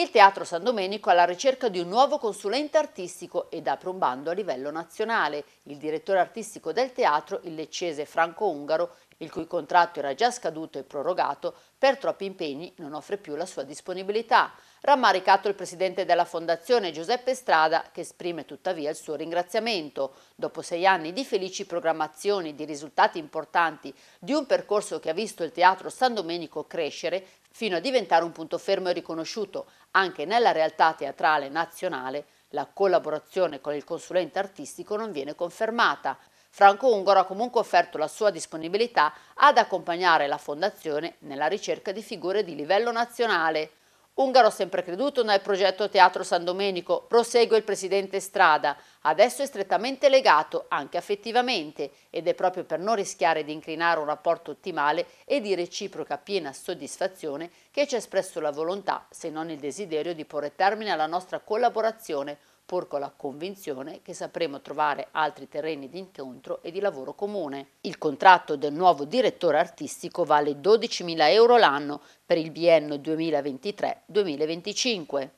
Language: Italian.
Il Teatro San Domenico è alla ricerca di un nuovo consulente artistico ed apre un bando a livello nazionale. Il direttore artistico del teatro, il leccese franco-ungaro il cui contratto era già scaduto e prorogato, per troppi impegni non offre più la sua disponibilità. Rammaricato il presidente della fondazione Giuseppe Strada, che esprime tuttavia il suo ringraziamento. Dopo sei anni di felici programmazioni, di risultati importanti, di un percorso che ha visto il Teatro San Domenico crescere fino a diventare un punto fermo e riconosciuto anche nella realtà teatrale nazionale, la collaborazione con il consulente artistico non viene confermata. Franco Ungaro ha comunque offerto la sua disponibilità ad accompagnare la Fondazione nella ricerca di figure di livello nazionale. Ungaro ha sempre creduto nel progetto Teatro San Domenico, prosegue il presidente Strada. Adesso è strettamente legato, anche affettivamente, ed è proprio per non rischiare di inclinare un rapporto ottimale e di reciproca piena soddisfazione che ci ha espresso la volontà, se non il desiderio, di porre termine alla nostra collaborazione, pur con la convinzione che sapremo trovare altri terreni di incontro e di lavoro comune. Il contratto del nuovo direttore artistico vale 12.000 euro l'anno per il biennio 2023-2025.